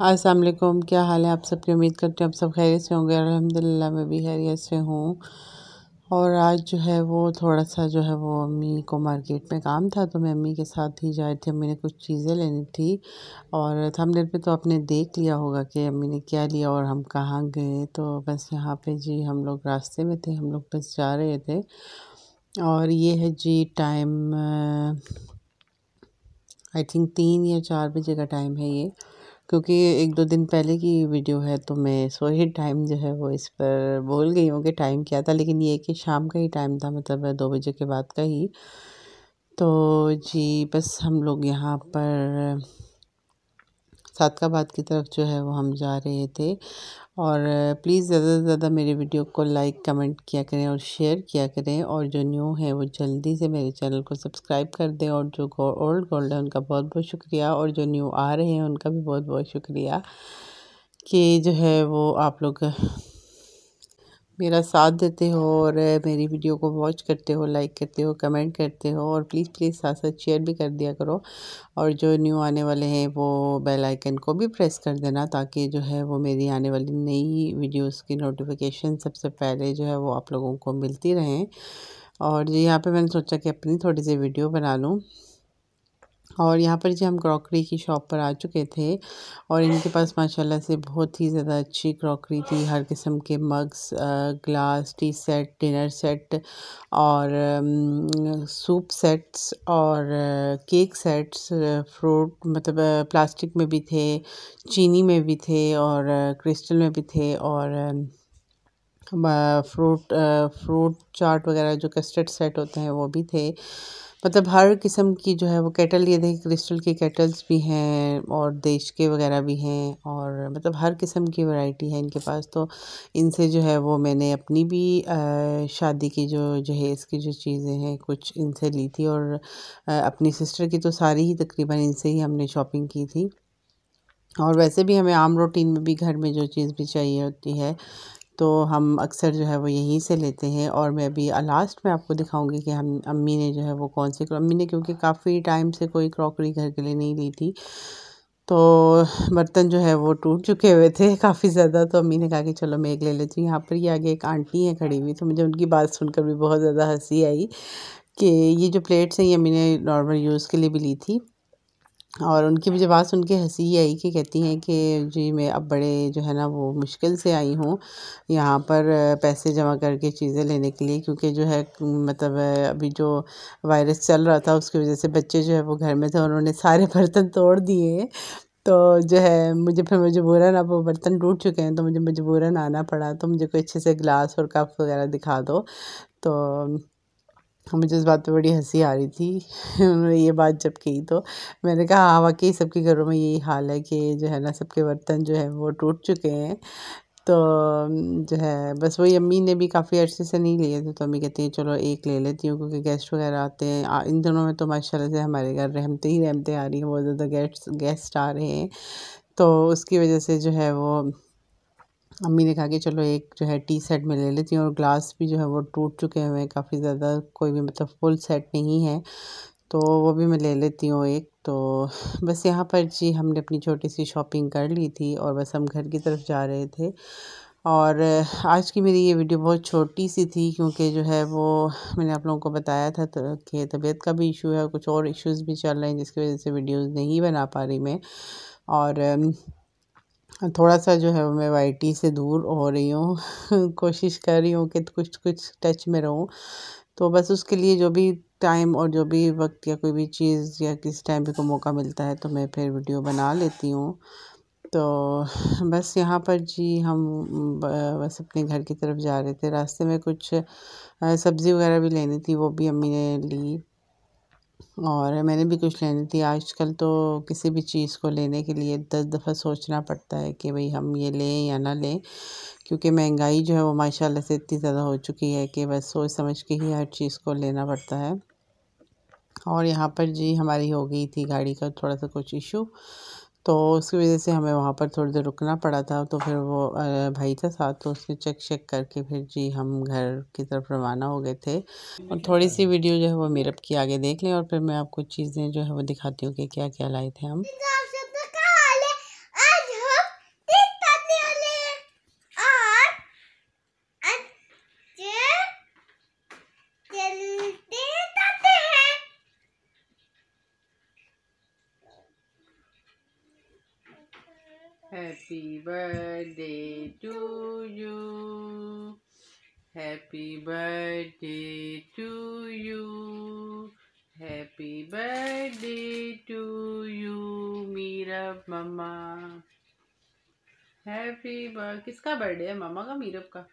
असलकुम क्या हाल है आप सबकी उम्मीद करते हैं आप सब खैरियत से होंगे अलहमदिल्ला मैं भी खैरियत से हूँ और आज जो है वो थोड़ा सा जो है वो अम्मी को मार्केट में काम था तो मैं अम्मी के साथ ही जा रही थी अम्मी ने कुछ चीज़ें लेनी थी और थंबनेल पे तो आपने देख लिया होगा कि अम्मी ने क्या लिया और हम कहाँ गए तो बस यहाँ पे जी हम लोग रास्ते में थे हम लोग बस जा रहे थे और ये है जी टाइम आई थिंक तीन या चार बजे का टाइम है ये क्योंकि एक दो दिन पहले की वीडियो है तो मैं सो ही टाइम जो है वो इस पर बोल गई हूँ कि टाइम क्या था लेकिन ये कि शाम का ही टाइम था मतलब दो बजे के बाद का ही तो जी बस हम लोग यहाँ पर सादकाबाद की तरफ जो है वो हम जा रहे थे और प्लीज़ ज़्यादा से ज़्यादा मेरे वीडियो को लाइक कमेंट किया करें और शेयर किया करें और जो न्यू है वो जल्दी से मेरे चैनल को सब्सक्राइब कर दें और जो ओल्ड गोल्ड है उनका बहुत बहुत शुक्रिया और जो न्यू आ रहे हैं उनका भी बहुत बहुत शुक्रिया कि जो है वो आप लोग मेरा साथ देते हो और मेरी वीडियो को वॉच करते हो लाइक करते हो कमेंट करते हो और प्लीज़ प्लीज़ साथ साथ शेयर भी कर दिया करो और जो न्यू आने वाले हैं वो बेल आइकन को भी प्रेस कर देना ताकि जो है वो मेरी आने वाली नई वीडियोस की नोटिफिकेशन सबसे पहले जो है वो आप लोगों को मिलती रहें और यहाँ पे मैंने सोचा कि अपनी थोड़ी सी वीडियो बना लूँ और यहाँ पर जी हम क्रॉकरी की शॉप पर आ चुके थे और इनके पास माशाल्लाह से बहुत ही ज़्यादा अच्छी क्रॉकरी थी हर किस्म के mugs glass tea set dinner set और सूप सेट्स और केक सेट्स फ्रूट मतलब प्लास्टिक में भी थे चीनी में भी थे और क्रिस्टल में भी थे और फ्रूट फ्रूट चाट वगैरह जो कस्टर्ड सेट होते हैं वो भी थे मतलब हर किस्म की जो है वो केटल ये देखें क्रिस्टल की केटल्स भी हैं और देश के वगैरह भी हैं और मतलब हर किस्म की वैरायटी है इनके पास तो इनसे जो है वो मैंने अपनी भी शादी की जो जहेज़ की जो चीज़ें हैं कुछ इनसे ली थी और अपनी सिस्टर की तो सारी ही तकरीबन इनसे ही हमने शॉपिंग की थी और वैसे भी हमें आम रूटीन में भी घर में जो चीज़ भी चाहिए होती है तो हम अक्सर जो है वो यहीं से लेते हैं और मैं अभी लास्ट में आपको दिखाऊंगी कि हम अम्मी ने जो है वो कौन सी अम्मी ने क्योंकि काफ़ी टाइम से कोई क्रॉकरी घर के लिए नहीं ली थी तो बर्तन जो है वो टूट चुके हुए थे काफ़ी ज़्यादा तो अम्मी ने कहा कि चलो मैं एक ले लेती हूँ यहाँ पर ये आगे एक आंटी है खड़ी हुई तो मुझे उनकी बात सुनकर भी बहुत ज़्यादा हंसी आई कि ये जो प्लेट्स हैं ये अम्मी ने नॉर्मल यूज़ के लिए भी ली थी और उनकी मुझे बात सुन के हंसी ही आई कि कहती हैं कि जी मैं अब बड़े जो है ना वो मुश्किल से आई हूँ यहाँ पर पैसे जमा करके चीज़ें लेने के लिए क्योंकि जो है मतलब अभी जो वायरस चल रहा था उसकी वजह से बच्चे जो है वो घर में थे उन्होंने सारे बर्तन तोड़ दिए तो जो है मुझे फिर मजबूरन अब वो बर्तन टूट चुके हैं तो मुझे मजबूरन आना पड़ा तो मुझे कोई अच्छे से गिलास और कप वगैरह दिखा दो तो हमें जिस बात पे बड़ी हंसी आ रही थी उन्होंने ये बात जब कही तो मैंने कहा हाँ वाकई सबके घरों में यही हाल है कि जो है ना सबके बर्तन जो है वो टूट चुके हैं तो जो है बस वही अम्मी ने भी काफ़ी अर्से से नहीं लिए थे तो अम्मी कहती हैं चलो एक ले लेती हूँ क्योंकि गेस्ट वगैरह आते हैं इन दिनों में तो माशाल्लाह से हमारे घर रहमते ही रहमते आ रही हैं बहुत ज़्यादा गेस्ट गेस्ट आ रहे हैं तो उसकी वजह से जो है वो अम्मी ने कहा कि चलो एक जो है टी सेट में ले लेती हूँ और ग्लास भी जो है वो टूट चुके हुए हैं काफ़ी ज़्यादा कोई भी मतलब फुल सेट नहीं है तो वो भी मैं ले लेती हूँ एक तो बस यहाँ पर जी हमने अपनी छोटी सी शॉपिंग कर ली थी और बस हम घर की तरफ जा रहे थे और आज की मेरी ये वीडियो बहुत छोटी सी थी क्योंकि जो है वो मैंने आप लोगों को बताया था तो कि तबीयत का भी इशू है कुछ और इश्यूज़ भी चल रहे हैं जिसकी वजह से वीडियोज़ नहीं बना पा रही मैं और थोड़ा सा जो है मैं वाइटी से दूर हो रही हूँ कोशिश कर रही हूँ कि कुछ कुछ टच में रहूँ तो बस उसके लिए जो भी टाइम और जो भी वक्त या कोई भी चीज़ या किस टाइम भी को मौका मिलता है तो मैं फिर वीडियो बना लेती हूँ तो बस यहाँ पर जी हम बस अपने घर की तरफ जा रहे थे रास्ते में कुछ सब्ज़ी वगैरह भी लेनी थी वो भी अम्मी ने ली और मैंने भी कुछ लेनी थी आजकल तो किसी भी चीज़ को लेने के लिए दस दफ़ा सोचना पड़ता है कि भाई हम ये लें या ना लें क्योंकि महंगाई जो है वो माशाल्लाह से इतनी ज़्यादा हो चुकी है कि बस सोच समझ के ही हर चीज़ को लेना पड़ता है और यहाँ पर जी हमारी हो गई थी गाड़ी का थोड़ा सा कुछ इशू तो उसकी वजह से हमें वहाँ पर थोड़ी देर रुकना पड़ा था तो फिर वो भाई था साथ तो उसने चेक चेक करके फिर जी हम घर की तरफ रवाना हो गए थे और थोड़ी सी वीडियो जो है वो मेरप की आगे देख लें और फिर मैं आपको चीज़ें जो है वो दिखाती हूँ कि क्या क्या लाए थे हम Happy birthday to you. Happy birthday to you. Happy birthday to you, Meerab mama happy birthday किसका बर्थडे है मामा का मीरब का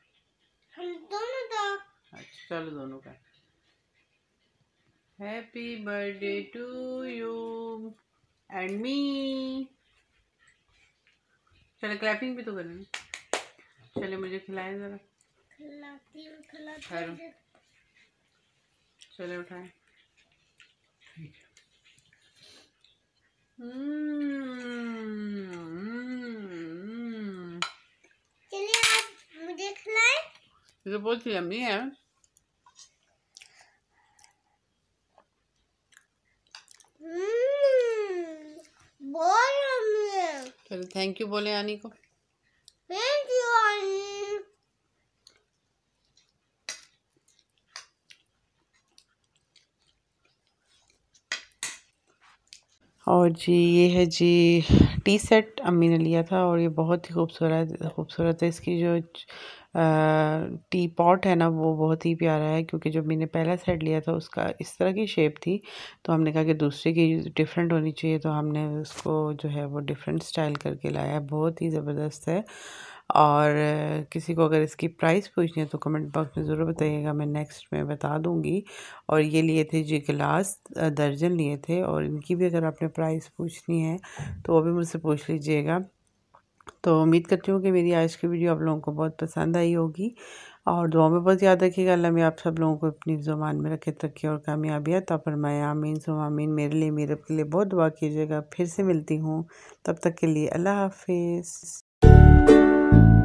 हम दोनों का अच्छा चलो दोनों का happy birthday to you and me चले क्लैपिंग भी तो करें चले मुझे खिलाएं ज़रा चले उठाए मुझे खिलाएं ये तो बहुत ही यम्मी है थैंक यू बोले आनी को थैंक यू आनी और जी ये है जी टी सेट अम्मी ने लिया था और ये बहुत ही खूबसूरत खूबसूरत है इसकी जो टी पॉट है ना वो बहुत ही प्यारा है क्योंकि जब मैंने पहला सेट लिया था उसका इस तरह की शेप थी तो हमने कहा कि दूसरे की डिफरेंट होनी चाहिए तो हमने उसको जो है वो डिफरेंट स्टाइल करके लाया है बहुत ही ज़बरदस्त है और किसी को अगर इसकी प्राइस पूछनी है तो कमेंट बॉक्स में ज़रूर बताइएगा मैं नेक्स्ट में बता दूँगी और ये लिए थे जी गिलास दर्जन लिए थे और इनकी भी अगर आपने प्राइस पूछनी है तो वो भी मुझसे पूछ लीजिएगा तो उम्मीद करती हूँ कि मेरी आज की वीडियो आप लोगों को बहुत पसंद आई होगी और दुआ में बहुत याद रखिएगा अल्लाह में आप सब लोगों को अपनी जुबान में रखे तरक्की और कामयाबी अता मैं आमीन सुमामीन मेरे लिए मेरे के लिए बहुत दुआ कीजिएगा फिर से मिलती हूँ तब तक के लिए अल्लाह हाफिज़ Thank you.